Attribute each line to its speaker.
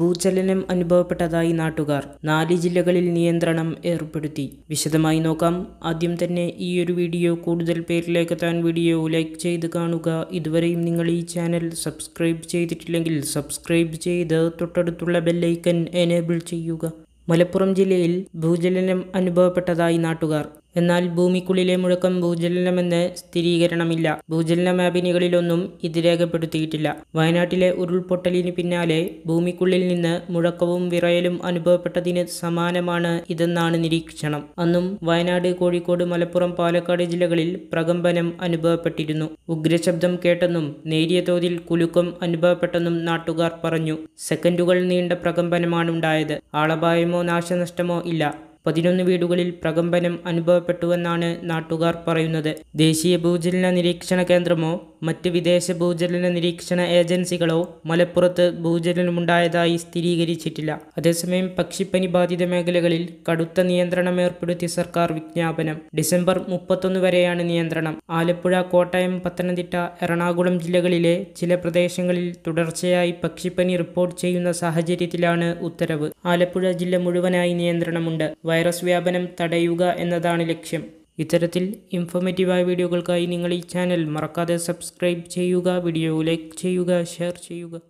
Speaker 1: ഭൂചലനം അനുഭവപ്പെട്ടതായി നാട്ടുകാർ നാല് ജില്ലകളിൽ നിയന്ത്രണം ഏർപ്പെടുത്തി വിശദമായി നോക്കാം ആദ്യം തന്നെ ഈ ഒരു വീഡിയോ കൂടുതൽ താൻ വീഡിയോ ലൈക്ക് ചെയ്ത് കാണുക ഇതുവരെയും നിങ്ങൾ ഈ ചാനൽ സബ്സ്ക്രൈബ് ചെയ്തിട്ടില്ലെങ്കിൽ സബ്സ്ക്രൈബ് ചെയ്ത് തൊട്ടടുത്തുള്ള ബെല്ലൈക്കൻ എനേബിൾ ചെയ്യുക മലപ്പുറം ജില്ലയിൽ ഭൂചലനം അനുഭവപ്പെട്ടതായി നാട്ടുകാർ എന്നാൽ ഭൂമിക്കുള്ളിലെ മുഴക്കം ഭൂചലനമെന്ന് സ്ഥിരീകരണമില്ല ഭൂചലന മാപിനികളിലൊന്നും ഇത് രേഖപ്പെടുത്തിയിട്ടില്ല വയനാട്ടിലെ ഉരുൾപൊട്ടലിന് പിന്നാലെ ഭൂമിക്കുള്ളിൽ നിന്ന് മുഴക്കവും വിറയലും അനുഭവപ്പെട്ടതിന് സമാനമാണ് ഇതെന്നാണ് നിരീക്ഷണം അന്നും വയനാട് കോഴിക്കോട് മലപ്പുറം പാലക്കാട് ജില്ലകളിൽ പ്രകമ്പനം അനുഭവപ്പെട്ടിരുന്നു ഉഗ്രശബ്ദം കേട്ടെന്നും നേരിയ തോതിൽ കുലുക്കം അനുഭവപ്പെട്ടെന്നും നാട്ടുകാർ പറഞ്ഞു സെക്കൻഡുകൾ നീണ്ട പ്രകമ്പനമാണുണ്ടായത് ആളപായമോ നാശനഷ്ടമോ ഇല്ല പതിനൊന്ന് വീടുകളിൽ പ്രകമ്പനം അനുഭവപ്പെട്ടുവെന്നാണ് നാട്ടുകാർ പറയുന്നത് ദേശീയ ഭൂചലന നിരീക്ഷണ കേന്ദ്രമോ മറ്റ് വിദേശ ഭൂചലന നിരീക്ഷണ ഏജൻസികളോ മലപ്പുറത്ത് ഭൂചലനമുണ്ടായതായി സ്ഥിരീകരിച്ചിട്ടില്ല അതേസമയം പക്ഷിപ്പനി ബാധിത മേഖലകളിൽ കടുത്ത നിയന്ത്രണം ഏർപ്പെടുത്തിയ സർക്കാർ വിജ്ഞാപനം ഡിസംബർ മുപ്പത്തൊന്ന് വരെയാണ് നിയന്ത്രണം ആലപ്പുഴ കോട്ടയം പത്തനംതിട്ട എറണാകുളം ജില്ലകളിലെ ചില പ്രദേശങ്ങളിൽ തുടർച്ചയായി പക്ഷിപ്പനി റിപ്പോർട്ട് ചെയ്യുന്ന സാഹചര്യത്തിലാണ് ഉത്തരവ് ആലപ്പുഴ ജില്ല മുഴുവനായി നിയന്ത്രണമുണ്ട് വൈറസ് വ്യാപനം തടയുക എന്നതാണ് ലക്ഷ്യം ഇത്തരത്തിൽ ഇൻഫോർമേറ്റീവായ വീഡിയോകൾക്കായി നിങ്ങൾ ഈ ചാനൽ മറക്കാതെ സബ്സ്ക്രൈബ് ചെയ്യുക വീഡിയോ ലൈക്ക് ചെയ്യുക ഷെയർ ചെയ്യുക